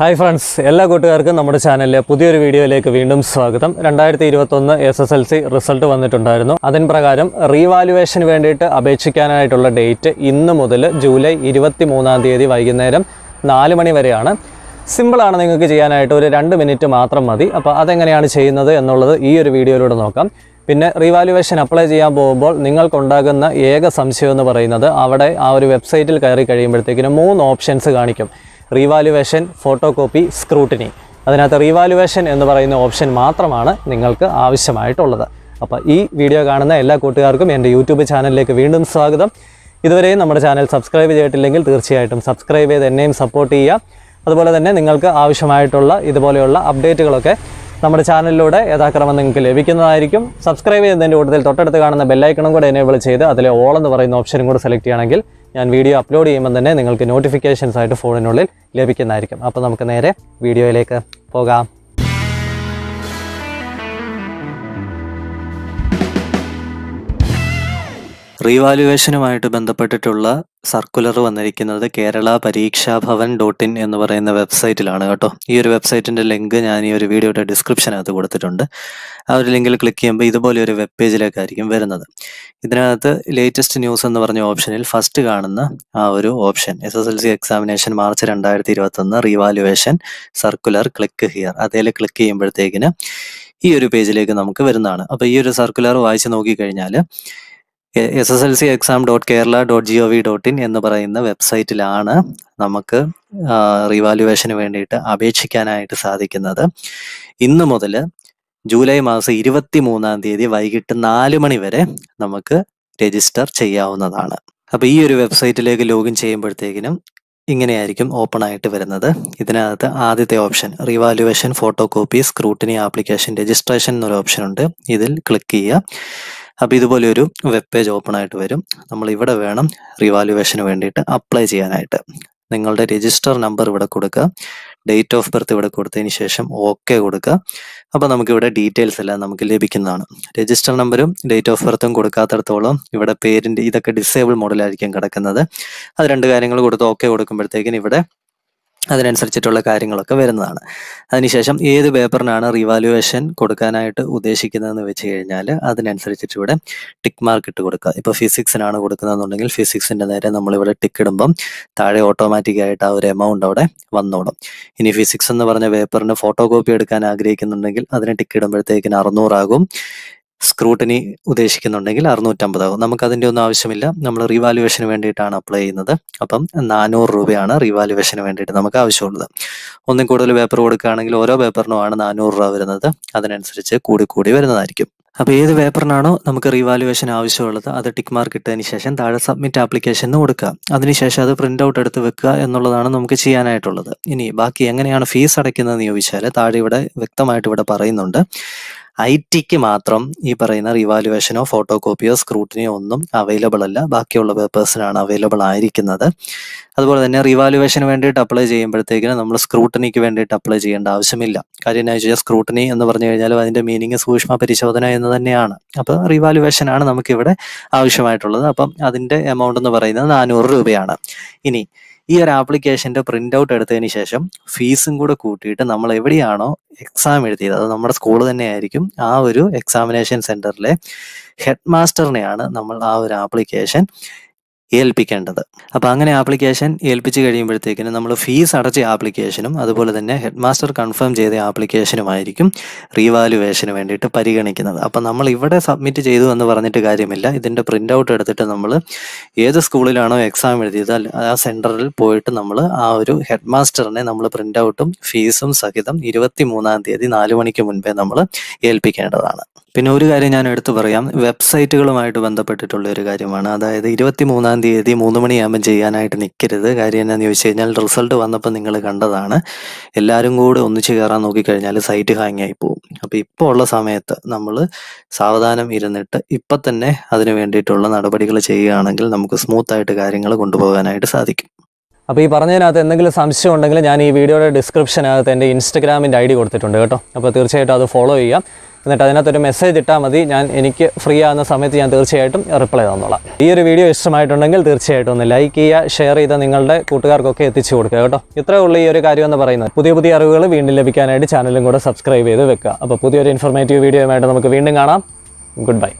hi friends എല്ലാ കൂട്ടുകാർക്കും നമ്മുടെ ചാനലിലെ പുതിയൊരു വീഡിയോയിലേക്ക് വീണ്ടും സ്വാഗതം രണ്ടായിരത്തി ഇരുപത്തൊന്ന് S S L C result വന്നിട്ടുണ്ടായിരുന്നു അതിന് പ്രകാരം റീവാലുവേഷന് വേണ്ടിയിട്ട് അപേക്ഷിക്കാനായിട്ടുള്ള ഡേറ്റ് ഇന്ന് മുതൽ ജൂലൈ ഇരുപത്തി മൂന്നാം തീയതി വൈകുന്നേരം നാല് മണി വരെയാണ് സിമ്പിളാണ് നിങ്ങൾക്ക് ചെയ്യാനായിട്ട് ഒരു രണ്ട് മിനിറ്റ് മാത്രം മതി അപ്പോൾ അതെങ്ങനെയാണ് ചെയ്യുന്നത് എന്നുള്ളത് ഈ ഒരു വീഡിയോയിലൂടെ നോക്കാം പിന്നെ റീവാലുവേഷൻ അപ്ലൈ ചെയ്യാൻ പോകുമ്പോൾ നിങ്ങൾക്കുണ്ടാകുന്ന ഏക സംശയം എന്ന് പറയുന്നത് അവിടെ ആ ഒരു വെബ്സൈറ്റിൽ കയറി കഴിയുമ്പോഴത്തേക്കിനും മൂന്ന് ഓപ്ഷൻസ് കാണിക്കും റീവാലുവേഷൻ ഫോട്ടോ കോപ്പി സ്ക്രൂട്ടിനി അതിനകത്ത് റീവാലുവേഷൻ എന്ന് പറയുന്ന ഓപ്ഷൻ മാത്രമാണ് നിങ്ങൾക്ക് ആവശ്യമായിട്ടുള്ളത് അപ്പോൾ ഈ വീഡിയോ കാണുന്ന എല്ലാ കൂട്ടുകാർക്കും എൻ്റെ യൂട്യൂബ് ചാനലിലേക്ക് വീണ്ടും സ്വാഗതം ഇതുവരെയും നമ്മുടെ ചാനൽ സബ്സ്ക്രൈബ് ചെയ്തിട്ടില്ലെങ്കിൽ തീർച്ചയായിട്ടും സബ്സ്ക്രൈബ് ചെയ്ത് എന്നെയും സപ്പോർട്ട് ചെയ്യുക അതുപോലെ തന്നെ നിങ്ങൾക്ക് ആവശ്യമായിട്ടുള്ള ഇതുപോലെയുള്ള അപ്ഡേറ്റുകളൊക്കെ നമ്മുടെ ചാനലിലൂടെ യഥാക്രമം നിങ്ങൾക്ക് ലഭിക്കുന്നതായിരിക്കും സബ്സ്ക്രൈബ് ചെയ്യുന്നതിൻ്റെ കൂട്ടത്തിൽ തൊട്ടടുത്ത് കാണുന്ന ബെല്ലൈക്കണും കൂടെ എനേബിൾ ചെയ്ത് അതിലെ ഓൾ എന്ന് പറയുന്ന ഓപ്ഷനും കൂടെ സെലക്ട് ചെയ്യണമെങ്കിൽ ഞാൻ വീഡിയോ അപ്ലോഡ് ചെയ്യുമ്പോൾ തന്നെ നിങ്ങൾക്ക് നോട്ടിഫിക്കേഷൻസ് ആയിട്ട് ഫോണിനുള്ളിൽ ലഭിക്കുന്നതായിരിക്കും അപ്പോൾ നമുക്ക് നേരെ വീഡിയോയിലേക്ക് പോകാം റീവാലുവേഷനുമായിട്ട് ബന്ധപ്പെട്ടിട്ടുള്ള സർക്കുലർ വന്നിരിക്കുന്നത് കേരള പരീക്ഷാ ഭവൻ ഡോട്ട് ഇൻ എന്ന് പറയുന്ന വെബ്സൈറ്റിലാണ് കേട്ടോ ഈ ഒരു വെബ്സൈറ്റിന്റെ ലിങ്ക് ഞാൻ ഈ ഒരു വീഡിയോയുടെ ഡിസ്ക്രിപ്ഷനകത്ത് കൊടുത്തിട്ടുണ്ട് ആ ഒരു ലിങ്കിൽ ക്ലിക്ക് ചെയ്യുമ്പോൾ ഇതുപോലെ ഒരു വെബ് പേജിലേക്കായിരിക്കും വരുന്നത് ഇതിനകത്ത് ലേറ്റസ്റ്റ് ന്യൂസ് എന്ന് പറഞ്ഞ ഓപ്ഷനിൽ ഫസ്റ്റ് കാണുന്ന ആ ഒരു option S S L C examination March രണ്ടായിരത്തി ഇരുപത്തി ഒന്ന് റീവാലുവേഷൻ സർക്കുലർ ക്ലിക്ക് ഹിയർ അതിൽ ക്ലിക്ക് ചെയ്യുമ്പോഴത്തേക്കിന് ഈ ഒരു പേജിലേക്ക് നമുക്ക് വരുന്നതാണ് അപ്പോൾ ഈ ഒരു സർക്കുലർ വായിച്ച് നോക്കിക്കഴിഞ്ഞാൽ S S L C exam dot Kerala dot G O V dot in എന്ന് പറയുന്ന വെബ്സൈറ്റിലാണ് നമുക്ക് റിവാലുവേഷന് വേണ്ടിയിട്ട് അപേക്ഷിക്കാനായിട്ട് സാധിക്കുന്നത് ഇന്ന് മുതൽ ജൂലൈ മാസം ഇരുപത്തി മൂന്നാം തീയതി വൈകിട്ട് നാല് മണി വരെ നമുക്ക് രജിസ്റ്റർ ചെയ്യാവുന്നതാണ് അപ്പോൾ ഈ ഒരു വെബ്സൈറ്റിലേക്ക് ലോഗിൻ ചെയ്യുമ്പോഴത്തേക്കിനും ഇങ്ങനെയായിരിക്കും ഓപ്പൺ ആയിട്ട് വരുന്നത് ഇതിനകത്ത് ആദ്യത്തെ option revaluation photo copy scrutiny application registration എന്നൊരു ഓപ്ഷൻ ഉണ്ട് ഇതിൽ ക്ലിക്ക് ചെയ്യുക അപ്പോൾ ഇതുപോലെ ഒരു വെബ് പേജ് ഓപ്പൺ ആയിട്ട് വരും നമ്മൾ ഇവിടെ വേണം റിവാലുവേഷന് വേണ്ടിയിട്ട് അപ്ലൈ ചെയ്യാനായിട്ട് നിങ്ങളുടെ രജിസ്റ്റർ നമ്പർ ഇവിടെ കൊടുക്കുക ഡേറ്റ് ഓഫ് ബർത്ത് ഇവിടെ കൊടുത്തതിന് ശേഷം ഓക്കെ കൊടുക്കുക അപ്പോൾ നമുക്കിവിടെ ഡീറ്റെയിൽസ് എല്ലാം നമുക്ക് ലഭിക്കുന്നതാണ് രജിസ്റ്റർ നമ്പറും ഡേറ്റ് ഓഫ് ബർത്തും കൊടുക്കാത്തടത്തോളം ഇവിടെ പേരിൻ്റെ ഇതൊക്കെ ഡിസേബിൾ മോഡലായിരിക്കും കിടക്കുന്നത് അത് രണ്ട് കാര്യങ്ങൾ കൊടുത്ത് ഓക്കെ കൊടുക്കുമ്പോഴത്തേക്കും ഇവിടെ അതിനനുസരിച്ചിട്ടുള്ള കാര്യങ്ങളൊക്കെ വരുന്നതാണ് അതിനുശേഷം ഏത് പേപ്പറിനാണ് റിവാലുവേഷൻ കൊടുക്കാനായിട്ട് ഉദ്ദേശിക്കുന്നതെന്ന് വെച്ച് കഴിഞ്ഞാൽ അതിനനുസരിച്ചിട്ട് ഇവിടെ ടിക്ക് മാർക്ക് ഇട്ട് കൊടുക്കുക ഇപ്പോൾ ഫിസിക്സിനാണ് കൊടുക്കുന്നതെന്നുണ്ടെങ്കിൽ ഫിസിക്സിൻ്റെ നേരെ നമ്മളിവിടെ ടിക്ക് ഇടുമ്പം താഴെ ഓട്ടോമാറ്റിക് ആയിട്ട് ആ ഒരു എമൗണ്ട് അവിടെ വന്നോളും ഇനി ഫിസിക്സ് എന്ന് പറഞ്ഞ പേപ്പറിന് ഫോട്ടോ കോപ്പി എടുക്കാൻ ആഗ്രഹിക്കുന്നുണ്ടെങ്കിൽ അതിന് ടിക്ക് ഇടുമ്പോഴത്തേക്കിന് അറുന്നൂറാകും സ്ക്രൂട്ടിനി ഉദ്ദേശിക്കുന്നുണ്ടെങ്കിൽ അറുന്നൂറ്റമ്പതാകും നമുക്കതിൻ്റെ ഒന്നും ആവശ്യമില്ല നമ്മൾ റീവാലുവേഷന് വേണ്ടിയിട്ടാണ് അപ്ലൈ ചെയ്യുന്നത് അപ്പം നാനൂറ് രൂപയാണ് റീവാലുവേഷന് വേണ്ടിയിട്ട് നമുക്ക് ആവശ്യമുള്ളത് ഒന്നും കൂടുതൽ പേപ്പർ കൊടുക്കുകയാണെങ്കിൽ ഓരോ ആണ് നാനൂറ് രൂപ വരുന്നത് അതിനനുസരിച്ച് കൂടി കൂടി വരുന്നതായിരിക്കും അപ്പോൾ ഏത് പേപ്പറിനാണോ നമുക്ക് റീവാലുവേഷൻ ആവശ്യമുള്ളത് അത് ടിക്ക് മാർക്ക് ഇട്ടതിന് ശേഷം താഴെ സബ്മിറ്റ് ആപ്ലിക്കേഷൻ എന്ന് കൊടുക്കുക അതിനുശേഷം അത് പ്രിൻ്റ് ഔട്ട് എടുത്ത് വെക്കുക എന്നുള്ളതാണ് നമുക്ക് ചെയ്യാനായിട്ടുള്ളത് ഇനി ബാക്കി എങ്ങനെയാണ് ഫീസ് അടയ്ക്കുന്നതെന്ന് ചോദിച്ചാൽ താഴെ ഇവിടെ വ്യക്തമായിട്ട് ഇവിടെ പറയുന്നുണ്ട് ഐ ടിക്ക് മാത്രം ഈ പറയുന്ന റിവാലുവേഷനോ ഫോട്ടോ കോപ്പിയോ സ്ക്രൂട്ടിനിയോ ഒന്നും അവൈലബിൾ അല്ല ബാക്കിയുള്ള പേപ്പേഴ്സിനാണ് അവൈലബിൾ ആയിരിക്കുന്നത് അതുപോലെ തന്നെ റിവാലുവേഷന് വേണ്ടിയിട്ട് അപ്ലൈ ചെയ്യുമ്പോഴത്തേക്കിന് നമ്മൾ സ്ക്രൂട്ടനിക്ക് വേണ്ടിയിട്ട് അപ്ലൈ ചെയ്യേണ്ട ആവശ്യമില്ല കാര്യം എന്താ വെച്ചാൽ സ്ക്രൂട്ടനി എന്ന് പറഞ്ഞു കഴിഞ്ഞാൽ അതിന്റെ മീനിങ് സൂക്ഷ്മ പരിശോധന എന്ന് തന്നെയാണ് അപ്പോൾ റിവാലുവേഷൻ ആണ് നമുക്കിവിടെ ആവശ്യമായിട്ടുള്ളത് അപ്പം അതിന്റെ എമൗണ്ട് എന്ന് പറയുന്നത് നാനൂറ് രൂപയാണ് ഇനി ഈ ഒരു ആപ്ലിക്കേഷന്റെ പ്രിൻ്റ് ഔട്ട് എടുത്തതിന് ശേഷം ഫീസും കൂടെ കൂട്ടിയിട്ട് നമ്മൾ എവിടെയാണോ എക്സാം എഴുതിയത് അത് നമ്മുടെ സ്കൂൾ തന്നെയായിരിക്കും ആ ഒരു എക്സാമിനേഷൻ സെന്ററിലെ ഹെഡ് മാസ്റ്ററിനെയാണ് നമ്മൾ ആ ഒരു ആപ്ലിക്കേഷൻ ഏൽപ്പിക്കേണ്ടത് അപ്പോൾ അങ്ങനെ ആപ്ലിക്കേഷൻ ഏൽപ്പിച്ച് കഴിയുമ്പോഴത്തേക്കിനും നമ്മൾ ഫീസ് അടച്ച ആപ്ലിക്കേഷനും അതുപോലെ തന്നെ ഹെഡ് മാസ്റ്റർ കൺഫേം ചെയ്ത ആപ്ലിക്കേഷനുമായിരിക്കും റീവാലുവേഷന് വേണ്ടിയിട്ട് പരിഗണിക്കുന്നത് അപ്പം നമ്മൾ ഇവിടെ സബ്മിറ്റ് ചെയ്തു എന്ന് പറഞ്ഞിട്ട് കാര്യമില്ല ഇതിൻ്റെ പ്രിൻ്റ് ഔട്ട് എടുത്തിട്ട് നമ്മൾ ഏത് സ്കൂളിലാണോ എക്സാം എഴുതിയത് ആ സെൻറ്ററിൽ പോയിട്ട് നമ്മൾ ആ ഒരു ഹെഡ് മാസ്റ്ററിനെ നമ്മൾ പ്രിൻ്റ് ഔട്ടും ഫീസും സഹിതം ഇരുപത്തി മൂന്നാം തീയതി നാല് മണിക്ക് മുൻപേ നമ്മൾ ഏൽപ്പിക്കേണ്ടതാണ് പിന്നെ ഒരു കാര്യം ഞാൻ എടുത്തു പറയാം വെബ്സൈറ്റുകളുമായിട്ട് ബന്ധപ്പെട്ടിട്ടുള്ള ഒരു കാര്യമാണ് അതായത് ഇരുപത്തി മൂന്നാം തീയതി മൂന്ന് മണിയാകുമ്പോൾ ചെയ്യാനായിട്ട് നിൽക്കരുത് കാര്യം എന്നാന്ന് ചോദിച്ചു കഴിഞ്ഞാൽ റിസൾട്ട് വന്നപ്പോൾ നിങ്ങൾ കണ്ടതാണ് എല്ലാവരും കൂടെ ഒന്നിച്ച് കയറാൻ നോക്കിക്കഴിഞ്ഞാൽ സൈറ്റ് ഹാങ് ആയി പോകും അപ്പോൾ ഇപ്പോൾ ഉള്ള സമയത്ത് നമ്മൾ സാവധാനം ഇരുന്നിട്ട് ഇപ്പം തന്നെ അതിന് വേണ്ടിയിട്ടുള്ള നടപടികൾ ചെയ്യുകയാണെങ്കിൽ നമുക്ക് സ്മൂത്ത് ആയിട്ട് കാര്യങ്ങൾ കൊണ്ടുപോകാനായിട്ട് സാധിക്കും അപ്പോൾ ഈ പറഞ്ഞതിനകത്ത് എന്തെങ്കിലും സംശയം ഉണ്ടെങ്കിൽ ഞാൻ ഈ വീഡിയോയുടെ ഡിസ്ക്രിപ്ഷനകത്ത് എൻ്റെ ഇൻസ്റ്റഗ്രാമിൻ്റെ ഐ ഡി കൊടുത്തിട്ടുണ്ട് കേട്ടോ അപ്പോൾ തീർച്ചയായിട്ടും അത് ഫോളോ ചെയ്യാം എന്നിട്ട് അതിനകത്തൊരു മെസ്സേജ് ഇട്ടാൽ മതി ഞാൻ എനിക്ക് ഫ്രീ ആകുന്ന സമയത്ത് ഞാൻ തീർച്ചയായിട്ടും റിപ്ലൈ തന്നോളാം ഈ ഒരു വീഡിയോ ഇഷ്ടമായിട്ടുണ്ടെങ്കിൽ തീർച്ചയായിട്ടും ഒന്ന് ലൈക്ക് ചെയ്യുക ഷെയർ ചെയ്ത് നിങ്ങളുടെ കൂട്ടുകാർക്കൊക്കെ എത്തിച്ചു കൊടുക്കുക കേട്ടോ ഇത്രേ ഉള്ളൂ ഈ ഒരു കാര്യം എന്ന് പറയുന്നത് പുതിയ പുതിയ അറിവുകൾ വീണ്ടും ലഭിക്കാനായിട്ട് ചാനലും കൂടെ സബ്സ്ക്രൈബ് ചെയ്ത് വെക്കുക അപ്പോൾ പുതിയൊരു ഇൻഫോർമേറ്റീവ് വീഡിയോയുമായിട്ട് നമുക്ക് വീണ്ടും കാണാം ഗുഡ് ബൈ